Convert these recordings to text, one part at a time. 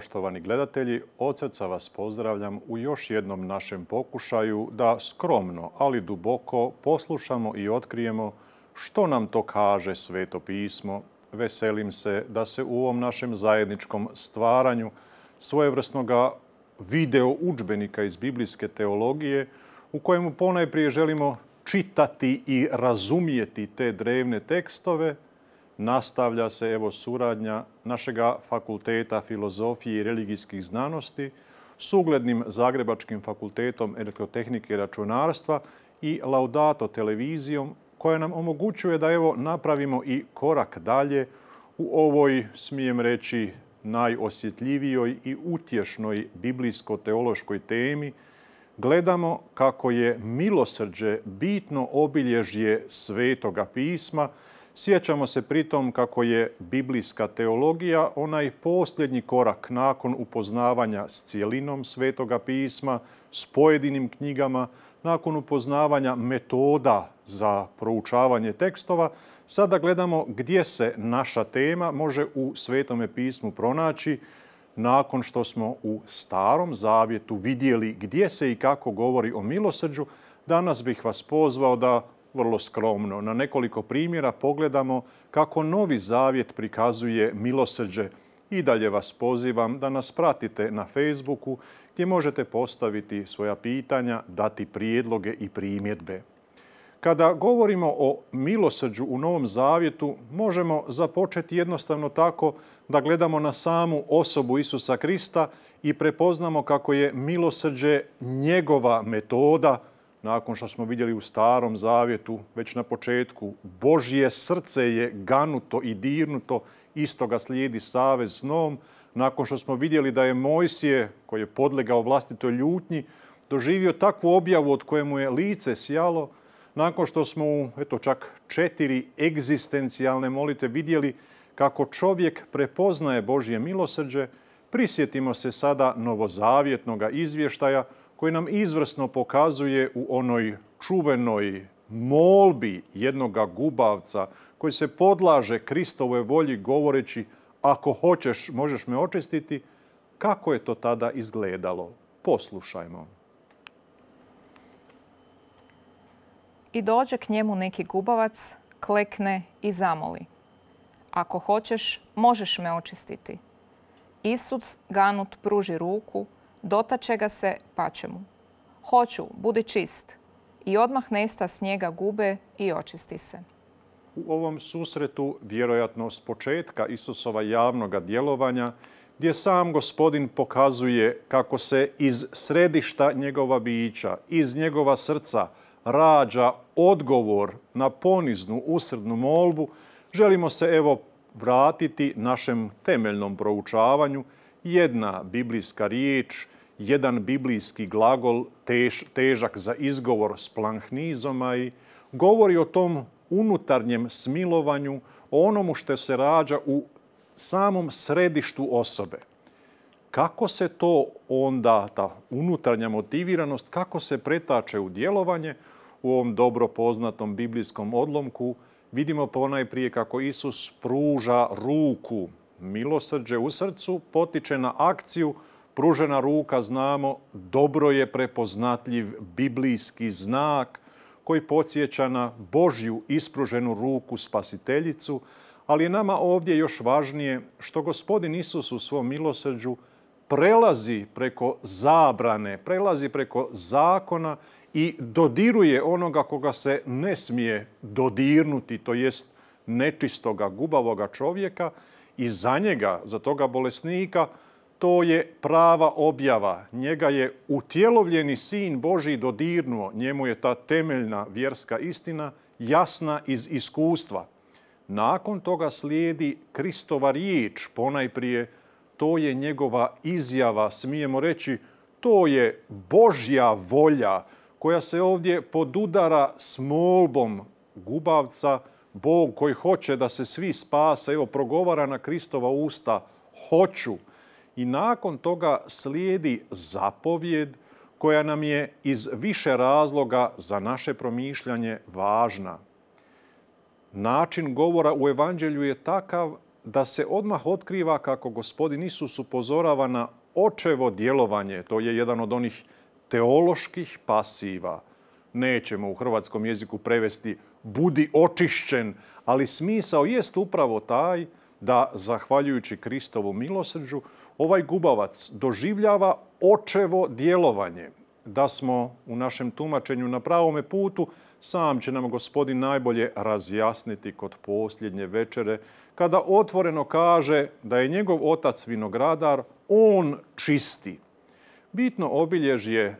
Poštovani gledatelji, od srca vas pozdravljam u još jednom našem pokušaju da skromno, ali duboko poslušamo i otkrijemo što nam to kaže Sveto pismo. Veselim se da se u ovom našem zajedničkom stvaranju svojevrsnoga video učbenika iz biblijske teologije u kojemu ponajprije želimo čitati i razumijeti te drevne tekstove – nastavlja se evo suradnja našega fakulteta filozofije i religijskih znanosti s uglednim Zagrebačkim fakultetom elektrotehnike i računarstva i Laudato televizijom koja nam omogućuje da evo napravimo i korak dalje u ovoj, smijem reći, najosjetljivijoj i utješnoj biblijsko-teološkoj temi gledamo kako je milosrđe bitno obilježje svetoga pisma Sjećamo se pritom kako je biblijska teologija onaj posljednji korak nakon upoznavanja s cijelinom Svetoga pisma, s pojedinim knjigama, nakon upoznavanja metoda za proučavanje tekstova, sada gledamo gdje se naša tema može u Svetome pismu pronaći nakon što smo u Starom zavjetu vidjeli gdje se i kako govori o milosrđu, danas bih vas pozvao da vrlo skromno. Na nekoliko primjera pogledamo kako Novi Zavjet prikazuje milosrđe i dalje vas pozivam da nas pratite na Facebooku gdje možete postaviti svoja pitanja, dati prijedloge i primjedbe. Kada govorimo o milosrđu u Novom Zavjetu, možemo započeti jednostavno tako da gledamo na samu osobu Isusa Krista i prepoznamo kako je milosrđe njegova metoda nakon što smo vidjeli u starom zavjetu, već na početku, Božje srce je ganuto i dirnuto, istoga slijedi savez snom, nakon što smo vidjeli da je Mojsije, koji je podlegao vlastitoj ljutnji, doživio takvu objavu od koje mu je lice sjalo, nakon što smo u eto, čak četiri egzistencijalne molite vidjeli kako čovjek prepoznaje Božje milosrđe, prisjetimo se sada novozavjetnog izvještaja koji nam izvrsno pokazuje u onoj čuvenoj molbi jednoga gubavca koji se podlaže Kristove volji govoreći ako hoćeš možeš me očistiti, kako je to tada izgledalo? Poslušajmo. I dođe k njemu neki gubavac, klekne i zamoli. Ako hoćeš, možeš me očistiti. Isus ganut pruži ruku, dotače ga se, će mu. Hoću, budi čist. I odmah nesta s njega gube i očisti se. U ovom susretu, vjerojatno s početka Isusova javnog djelovanja, gdje sam gospodin pokazuje kako se iz središta njegova bića, iz njegova srca, rađa odgovor na poniznu usrednu molbu, želimo se evo vratiti našem temeljnom proučavanju. Jedna biblijska riječ jedan biblijski glagol težak za izgovor i govori o tom unutarnjem smilovanju, o onomu što se rađa u samom središtu osobe. Kako se to onda, ta unutarnja motiviranost, kako se pretače u djelovanje u ovom dobro poznatom biblijskom odlomku, vidimo ponajprije kako Isus pruža ruku, milosrđe u srcu, potiče na akciju Pružena ruka, znamo, dobro je prepoznatljiv biblijski znak koji podsjeća na Božju ispruženu ruku spasiteljicu, ali je nama ovdje još važnije što gospodin Isus u svom milosrđu prelazi preko zabrane, prelazi preko zakona i dodiruje onoga koga se ne smije dodirnuti, to jest nečistoga, gubavoga čovjeka i za njega, za toga bolesnika, to je prava objava. Njega je utjelovljeni sin Boži dodirnuo. Njemu je ta temeljna vjerska istina jasna iz iskustva. Nakon toga slijedi Kristova riječ, ponajprije to je njegova izjava, smijemo reći, to je Božja volja koja se ovdje podudara s molbom gubavca, Bog koji hoće da se svi spase, evo progovara na Kristova usta, hoću, i nakon toga slijedi zapovjed koja nam je iz više razloga za naše promišljanje važna. Način govora u evanđelju je takav da se odmah otkriva kako gospodin Isus upozorava na očevo djelovanje. To je jedan od onih teoloških pasiva. Nećemo u hrvatskom jeziku prevesti budi očišćen, ali smisao jest upravo taj da, zahvaljujući Kristovu milosrđu, ovaj gubavac doživljava očevo djelovanje. Da smo u našem tumačenju na pravome putu, sam će nam gospodin najbolje razjasniti kod posljednje večere, kada otvoreno kaže da je njegov otac vinogradar, on čisti. Bitno obilježje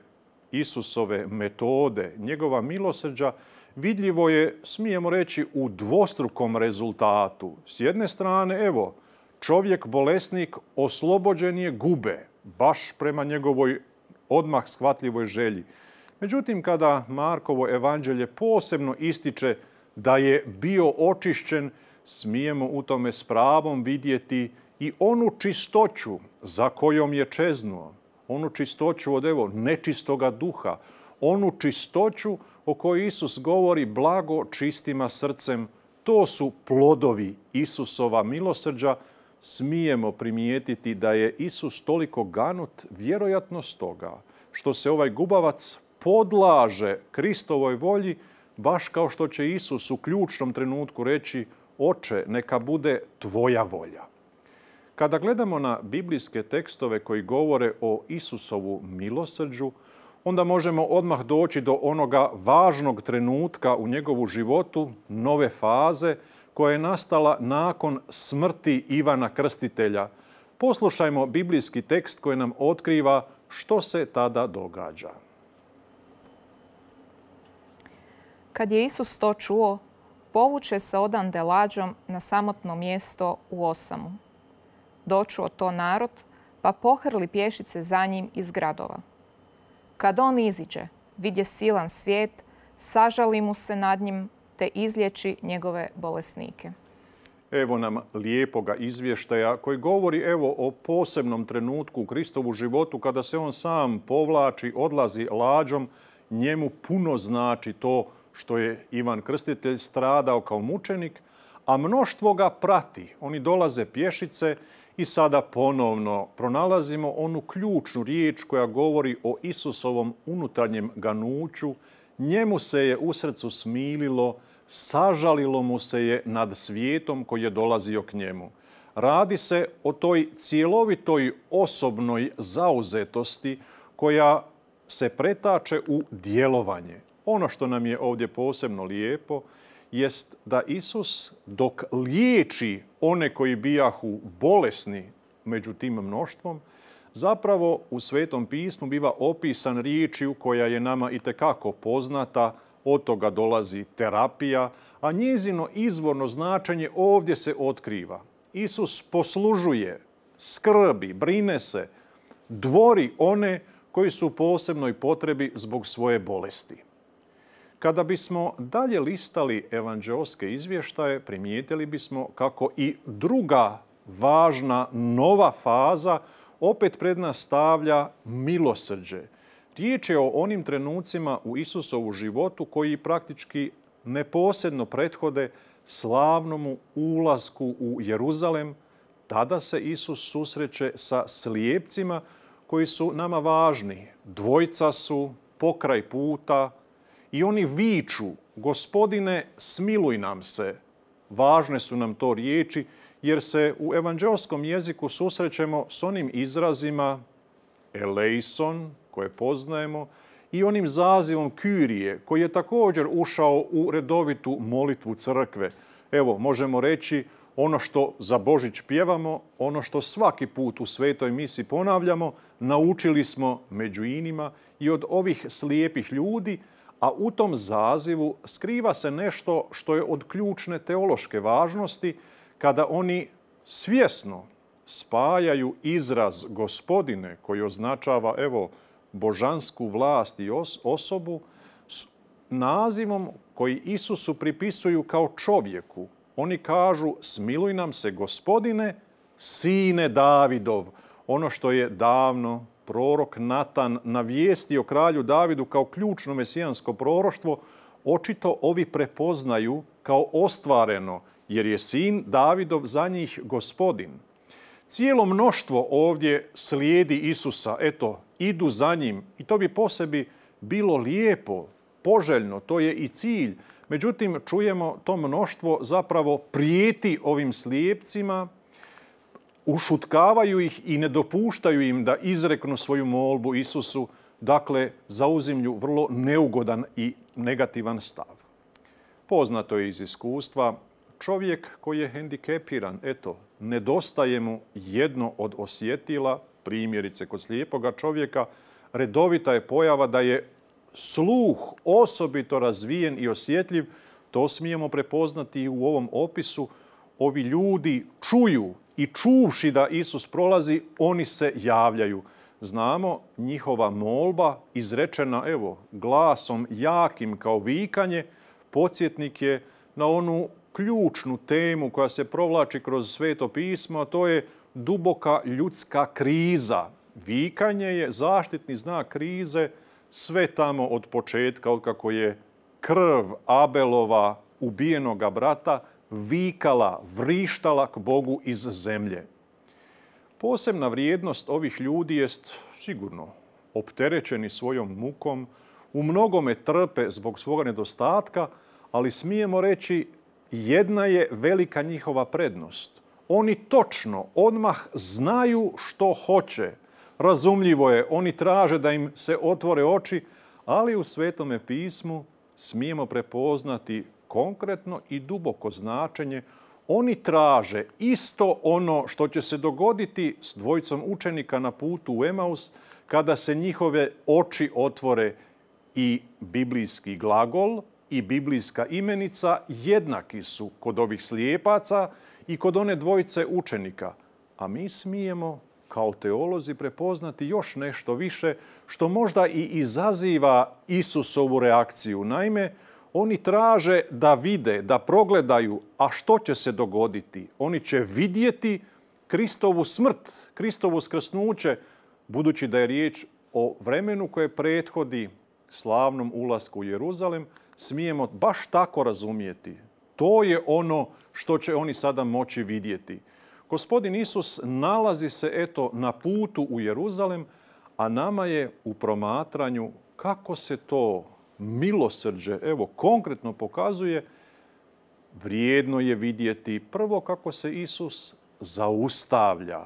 Isusove metode, njegova milosrđa, vidljivo je, smijemo reći, u dvostrukom rezultatu. S jedne strane, evo, čovjek bolesnik oslobođen je gube, baš prema njegovoj odmah shvatljivoj želji. Međutim, kada Markovo evanđelje posebno ističe da je bio očišćen, smijemo u tome s pravom vidjeti i onu čistoću za kojom je čeznuo, onu čistoću od evo nečistoga duha, onu čistoću o kojoj Isus govori blago čistima srcem. To su plodovi Isusova milosrđa. Smijemo primijetiti da je Isus toliko ganut vjerojatno stoga što se ovaj gubavac podlaže Kristovoj volji, baš kao što će Isus u ključnom trenutku reći Oče, neka bude tvoja volja. Kada gledamo na biblijske tekstove koji govore o Isusovu milosrđu, onda možemo odmah doći do onoga važnog trenutka u njegovu životu, nove faze, koja je nastala nakon smrti Ivana Krstitelja. Poslušajmo biblijski tekst koji nam otkriva što se tada događa. Kad je Isus to čuo, povuče se odan delađom na samotno mjesto u Osamu. Dočuo to narod, pa pohrli pješice za njim iz gradova. Kad on iziđe, vidje silan svijet, sažali mu se nad njim te izlječi njegove bolesnike. Evo nam lijepoga izvještaja koji govori evo o posebnom trenutku u Kristovu životu kada se on sam povlači, odlazi lađom. Njemu puno znači to što je Ivan Krstitelj stradao kao mučenik, a mnoštvo ga prati. Oni dolaze pješice i sada ponovno pronalazimo onu ključnu riječ koja govori o Isusovom unutarnjem ganuću. Njemu se je u srcu smililo, sažalilo mu se je nad svijetom koji je dolazio k njemu. Radi se o toj cjelovitoj osobnoj zauzetosti koja se pretače u djelovanje. Ono što nam je ovdje posebno lijepo jest da Isus dok liječi one koji bijahu bolesni među tim mnoštvom, zapravo u Svetom pismu biva opisan riječju koja je nama itekako poznata, od toga dolazi terapija, a njezino izvorno značenje ovdje se otkriva. Isus poslužuje, skrbi, brine se, dvori one koji su u posebnoj potrebi zbog svoje bolesti. Kada bismo dalje listali evanđeoske izvještaje, primijetili bismo kako i druga važna nova faza opet pred nas stavlja milosrđe. Riječ je o onim trenucima u Isusovu životu koji praktički neposredno prethode slavnomu ulasku u Jeruzalem. Tada se Isus susreće sa slijepcima koji su nama važni. Dvojca su, pokraj puta, i oni viču, gospodine, smiluj nam se. Važne su nam to riječi, jer se u evanđelskom jeziku susrećemo s onim izrazima eleison, koje poznajemo, i onim zazivom Kirije, koji je također ušao u redovitu molitvu crkve. Evo, možemo reći ono što za Božić pjevamo, ono što svaki put u svetoj misi ponavljamo, naučili smo među inima i od ovih slijepih ljudi, a u tom zazivu skriva se nešto što je od ključne teološke važnosti kada oni svjesno spajaju izraz gospodine koji označava evo božansku vlast i osobu s nazivom koji Isusu pripisuju kao čovjeku. Oni kažu smiluj nam se gospodine, sine Davidov, ono što je davno prorok Natan o kralju Davidu kao ključno mesijansko proroštvo, očito ovi prepoznaju kao ostvareno, jer je sin Davidov za njih gospodin. Cijelo mnoštvo ovdje slijedi Isusa, eto, idu za njim i to bi po sebi bilo lijepo, poželjno, to je i cilj. Međutim, čujemo to mnoštvo zapravo prijeti ovim slijepcima, ušutkavaju ih i ne dopuštaju im da izreknu svoju molbu Isusu, dakle zauzimlju vrlo neugodan i negativan stav. Poznato je iz iskustva, čovjek koji je hendikepiran, eto, nedostaje mu jedno od osjetila, primjerice kod slijepoga čovjeka, redovita je pojava da je sluh osobito razvijen i osjetljiv, to smijemo prepoznati i u ovom opisu. Ovi ljudi čuju i čuvši da Isus prolazi, oni se javljaju. Znamo, njihova molba izrečena, evo, glasom jakim kao vikanje, podsjetnik je na onu ključnu temu koja se provlači kroz sveto pismo, a to je duboka ljudska kriza. Vikanje je zaštitni znak krize sve tamo od početka, od kako je krv Abelova ubijenoga brata vikala, vrištala k Bogu iz zemlje. Posebna vrijednost ovih ljudi jest sigurno opterećeni svojom mukom, u mnogome trpe zbog svoga nedostatka, ali smijemo reći jedna je velika njihova prednost. Oni točno, odmah znaju što hoće. Razumljivo je, oni traže da im se otvore oči, ali u Svetome pismu smijemo prepoznati konkretno i duboko značenje, oni traže isto ono što će se dogoditi s dvojicom učenika na putu u Emaus kada se njihove oči otvore i biblijski glagol i biblijska imenica jednaki su kod ovih slijepaca i kod one dvojice učenika. A mi smijemo kao teolozi prepoznati još nešto više što možda i izaziva Isusovu reakciju. Naime, oni traže da vide, da progledaju, a što će se dogoditi? Oni će vidjeti Kristovu smrt, Kristovu skrsnuće, budući da je riječ o vremenu koje prethodi slavnom ulasku u Jeruzalem, smijemo baš tako razumijeti. To je ono što će oni sada moći vidjeti. Gospodin Isus nalazi se eto na putu u Jeruzalem, a nama je u promatranju kako se to milosrđe, evo, konkretno pokazuje, vrijedno je vidjeti prvo kako se Isus zaustavlja.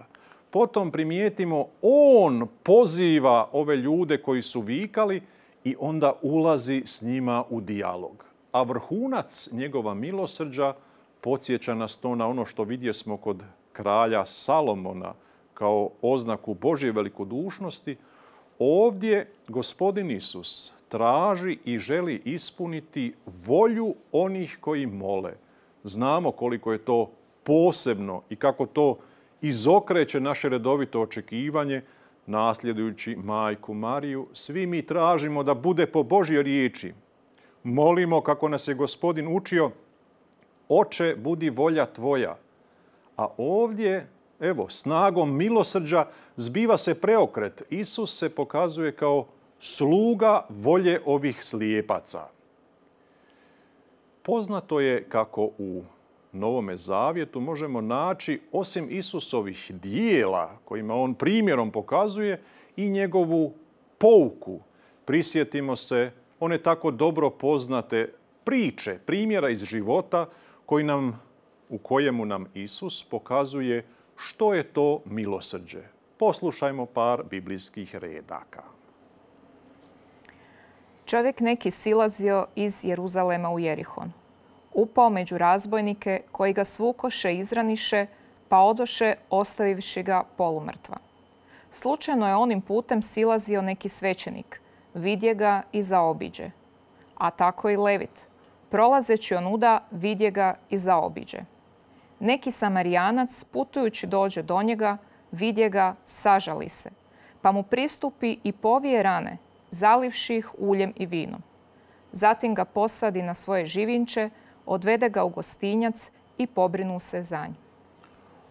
Potom primijetimo, on poziva ove ljude koji su vikali i onda ulazi s njima u dijalog. A vrhunac njegova milosrđa podsjeća nas to na ono što vidje smo kod kralja Salomona kao oznaku Božje velikodušnosti. Ovdje gospodin Isus traži i želi ispuniti volju onih koji mole. Znamo koliko je to posebno i kako to izokreće naše redovito očekivanje, nasljedujući majku Mariju, svi mi tražimo da bude po Božjoj riječi. Molimo kako nas je gospodin učio, oče, budi volja tvoja. A ovdje, evo, snagom milosrđa zbiva se preokret. Isus se pokazuje kao sluga volje ovih slijepaca. Poznato je kako u Novome Zavjetu možemo naći, osim Isusovih dijela kojima on primjerom pokazuje, i njegovu pouku. Prisjetimo se one tako dobro poznate priče, primjera iz života koji nam, u kojemu nam Isus pokazuje što je to milosrđe. Poslušajmo par biblijskih redaka čovjek neki silazio iz Jeruzalema u Jerihon. Upao među razbojnike koji ga svukoše izraniše, pa odoše ostavivši ga polumrtva. Slučajno je onim putem silazio neki svećenik, vidje ga i zaobiđe. A tako i Levit, prolazeći onuda, vidje ga i zaobiđe. Neki samarijanac, putujući dođe do njega, vidje ga, sažali se, pa mu pristupi i povije rane, zalivši ih uljem i vinom. Zatim ga posadi na svoje živinče, odvede ga u gostinjac i pobrinu se za nj.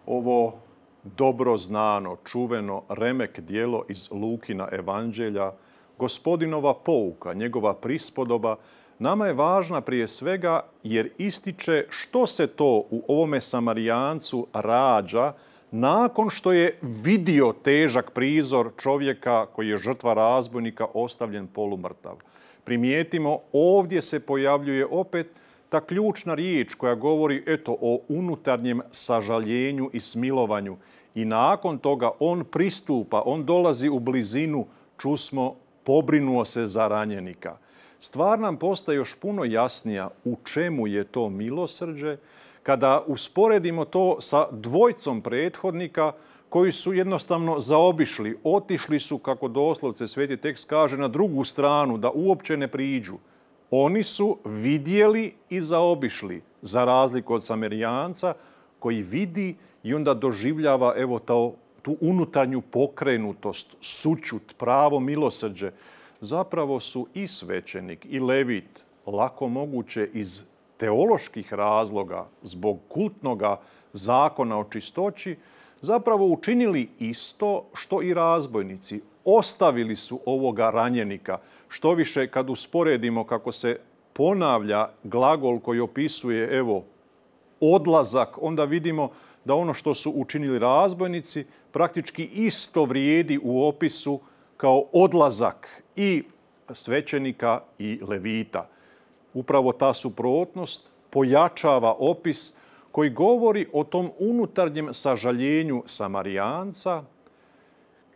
Ovo dobro znano, čuveno remek dijelo iz Lukina evanđelja, gospodinova pouka, njegova prispodoba, nama je važna prije svega jer ističe što se to u ovome Samarijancu rađa nakon što je vidio težak prizor čovjeka koji je žrtva razbojnika ostavljen polumrtav. Primijetimo, ovdje se pojavljuje opet ta ključna riječ koja govori eto o unutarnjem sažaljenju i smilovanju. I nakon toga on pristupa, on dolazi u blizinu, čusmo, pobrinuo se za ranjenika. Stvar nam postaje još puno jasnija u čemu je to milosrđe, kada usporedimo to sa dvojcom prethodnika koji su jednostavno zaobišli, otišli su, kako doslovce sveti tekst kaže, na drugu stranu, da uopće ne priđu. Oni su vidjeli i zaobišli, za razliku od Samerijanca koji vidi i onda doživljava evo ta tu unutarnju pokrenutost, sućut, pravo milosrđe. Zapravo su i svećenik i levit lako moguće iz teoloških razloga, zbog kultnog zakona o čistoći, zapravo učinili isto što i razbojnici. Ostavili su ovoga ranjenika. Što više kad usporedimo kako se ponavlja glagol koji opisuje evo odlazak, onda vidimo da ono što su učinili razbojnici praktički isto vrijedi u opisu kao odlazak i svećenika i levita. Upravo ta suprotnost pojačava opis koji govori o tom unutarnjem sažaljenju Samarijanca.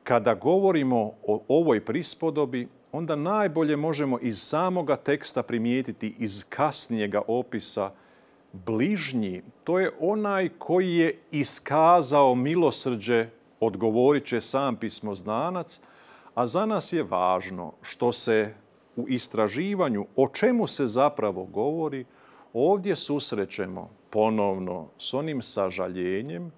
Kada govorimo o ovoj prispodobi, onda najbolje možemo iz samoga teksta primijetiti iz kasnijega opisa bližnji. To je onaj koji je iskazao milosrđe, odgovorit će sam pismoznanac, a za nas je važno što se u istraživanju o čemu se zapravo govori, ovdje susrećemo ponovno s onim sažaljenjem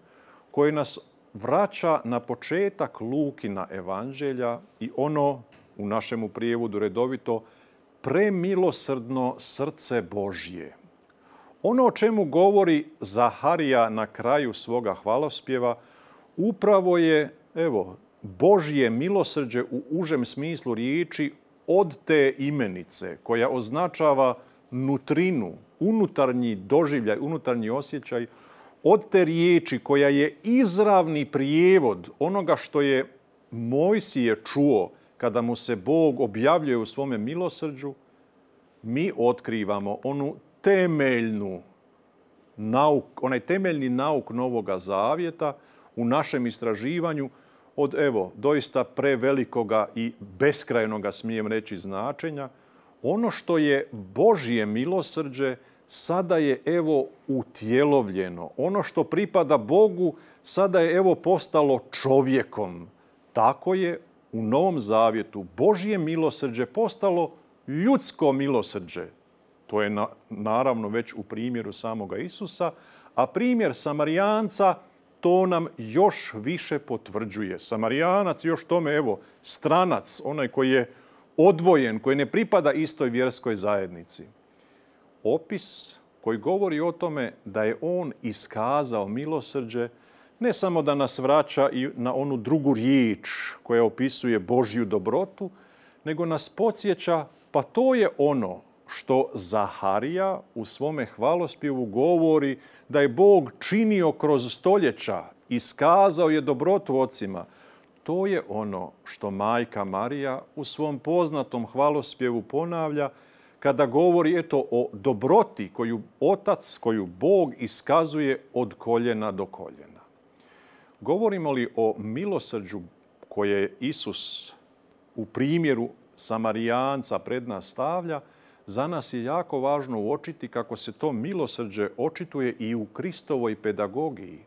koje nas vraća na početak Lukina evanđelja i ono u našemu prijevodu redovito premilosrdno srce Božje. Ono o čemu govori Zaharija na kraju svoga hvalospjeva upravo je, evo, Božje milosrđe u užem smislu riječi od te imenice koja označava nutrinu, unutarnji doživljaj, unutarnji osjećaj, od te riječi koja je izravni prijevod onoga što je Mojsije čuo kada mu se Bog objavljuje u svome milosrđu, mi otkrivamo onu temeljnu nauk, onaj temeljni nauk Novoga Zavjeta u našem istraživanju od evo doista prevelikoga i beskrajnoga smijem reći značenja, ono što je Božje milosrđe sada je evo utjelovljeno. Ono što pripada Bogu sada je evo postalo čovjekom. Tako je u Novom Zavjetu Božje milosrđe postalo ljudsko milosrđe. To je naravno već u primjeru samoga Isusa, a primjer Samarijanca – to nam još više potvrđuje. Samarijanac još tome, evo, stranac, onaj koji je odvojen, koji ne pripada istoj vjerskoj zajednici. Opis koji govori o tome da je on iskazao milosrđe, ne samo da nas vraća i na onu drugu riječ koja opisuje Božju dobrotu, nego nas podsjeća pa to je ono što Zaharija u svome hvalospjevu govori da je Bog činio kroz stoljeća, iskazao je dobrotu ocima. To je ono što majka Marija u svom poznatom hvalospjevu ponavlja kada govori eto o dobroti koju otac, koju Bog iskazuje od koljena do koljena. Govorimo li o milosrđu koje Isus u primjeru Samarijanca pred nas stavlja, za nas je jako važno uočiti kako se to milosrđe očituje i u Kristovoj pedagogiji.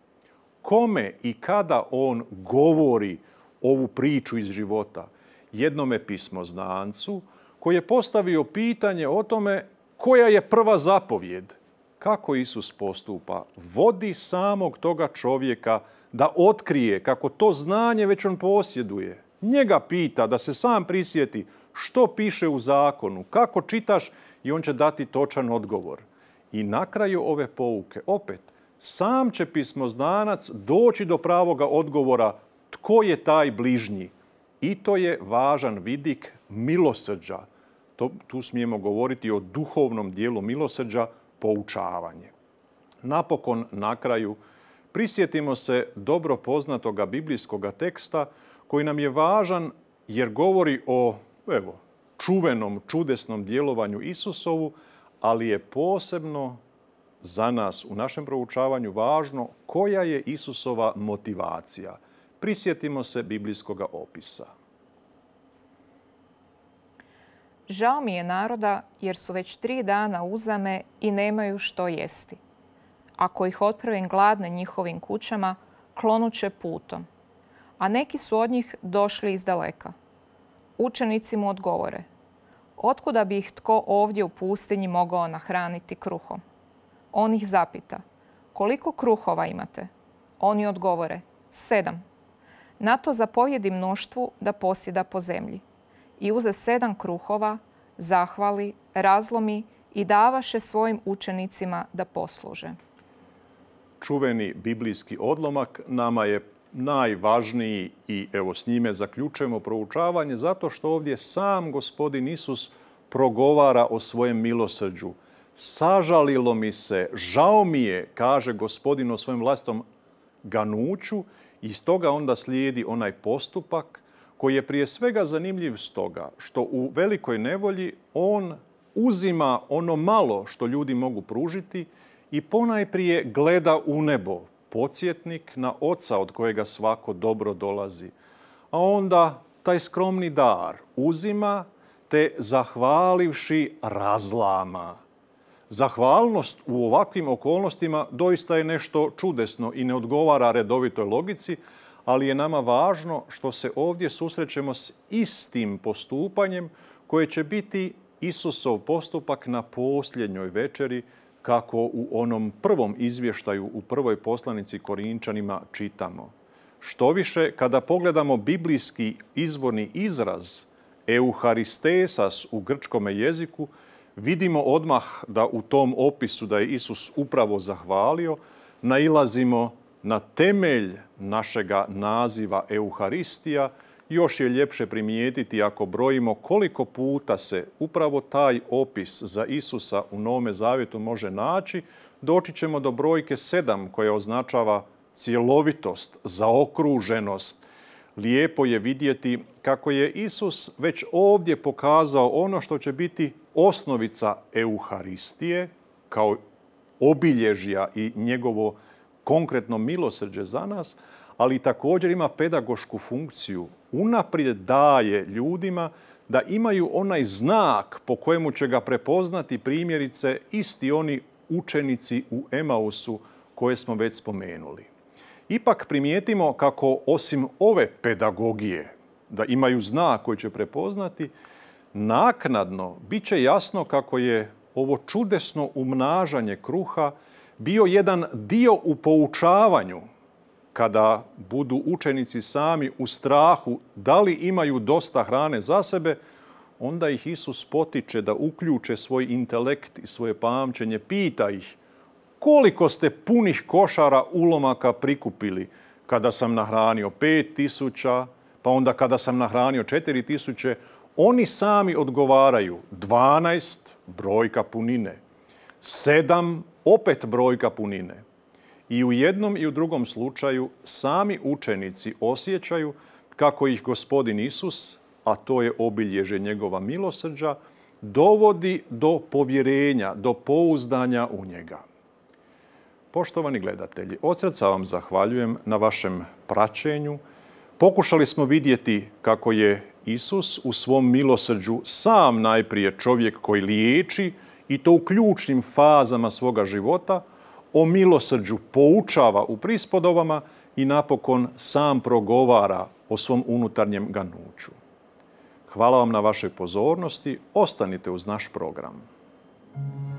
Kome i kada on govori ovu priču iz života? Jednome pismoznancu koji je postavio pitanje o tome koja je prva zapovjed, kako Isus postupa, vodi samog toga čovjeka da otkrije kako to znanje već on posjeduje. Njega pita da se sam prisjeti što piše u zakonu, kako čitaš i on će dati točan odgovor. I na kraju ove pouke, opet, sam će pismoznanac doći do pravoga odgovora tko je taj bližnji. I to je važan vidik milosrđa. tu smijemo govoriti o duhovnom dijelu milosrđa, poučavanje. Napokon, na kraju, prisjetimo se dobro poznatoga biblijskog teksta koji nam je važan jer govori o evo, čuvenom, čudesnom djelovanju Isusovu, ali je posebno za nas u našem proučavanju važno koja je Isusova motivacija. Prisjetimo se biblijskog opisa. Žao mi je naroda jer su već tri dana uzame i nemaju što jesti. Ako ih otpravim gladne njihovim kućama, klonuće putom. A neki su od njih došli iz daleka učenici mu odgovore Otkuda bi ih tko ovdje u pustinji mogao nahraniti kruhom? On ih zapita Koliko kruhova imate? Oni odgovore Sedam. Na to zapovjedi mnoštvu da posjeda po zemlji. I uze sedam kruhova, zahvali, razlomi i davaše svojim učenicima da posluže. Čuveni biblijski odlomak nama je najvažniji i evo s njime zaključujemo proučavanje zato što ovdje sam gospodin Isus progovara o svojem milosrđu. Sažalilo mi se, žao mi je, kaže gospodin o svojem vlastom ganuću i stoga onda slijedi onaj postupak koji je prije svega zanimljiv stoga što u velikoj nevolji on uzima ono malo što ljudi mogu pružiti i ponajprije gleda u nebo, podsjetnik na oca od kojega svako dobro dolazi. A onda taj skromni dar uzima te zahvalivši razlama. Zahvalnost u ovakvim okolnostima doista je nešto čudesno i ne odgovara redovitoj logici, ali je nama važno što se ovdje susrećemo s istim postupanjem koje će biti Isusov postupak na posljednjoj večeri kako u onom prvom izvještaju u prvoj poslanici Korinčanima čitamo. Što više, kada pogledamo biblijski izvorni izraz euharistesas u grčkom jeziku, vidimo odmah da u tom opisu da je Isus upravo zahvalio, nailazimo na temelj našega naziva Euharistija, još je ljepše primijetiti ako brojimo koliko puta se upravo taj opis za Isusa u Novome Zavjetu može naći, doći ćemo do brojke sedam koja označava cjelovitost, zaokruženost. Lijepo je vidjeti kako je Isus već ovdje pokazao ono što će biti osnovica Euharistije kao obilježja i njegovo konkretno milosrđe za nas, ali također ima pedagošku funkciju unaprijed daje ljudima da imaju onaj znak po kojemu će ga prepoznati primjerice isti oni učenici u Emausu koje smo već spomenuli. Ipak primijetimo kako osim ove pedagogije, da imaju znak koji će prepoznati, naknadno bit će jasno kako je ovo čudesno umnažanje kruha bio jedan dio u poučavanju kada budu učenici sami u strahu da li imaju dosta hrane za sebe, onda ih Isus potiče da uključe svoj intelekt i svoje pamćenje, pita ih koliko ste punih košara ulomaka prikupili kada sam nahranio pet tisuća, pa onda kada sam nahranio četiri tisuće, oni sami odgovaraju 12 brojka punine, sedam opet brojka punine, i u jednom i u drugom slučaju sami učenici osjećaju kako ih gospodin Isus, a to je obilježe njegova milosrđa, dovodi do povjerenja, do pouzdanja u njega. Poštovani gledatelji, od srca vam zahvaljujem na vašem praćenju. Pokušali smo vidjeti kako je Isus u svom milosrđu sam najprije čovjek koji liječi i to u ključnim fazama svoga života, o milosrđu poučava u prispodovama i napokon sam progovara o svom unutarnjem ganuću. Hvala vam na vašoj pozornosti. Ostanite uz naš program.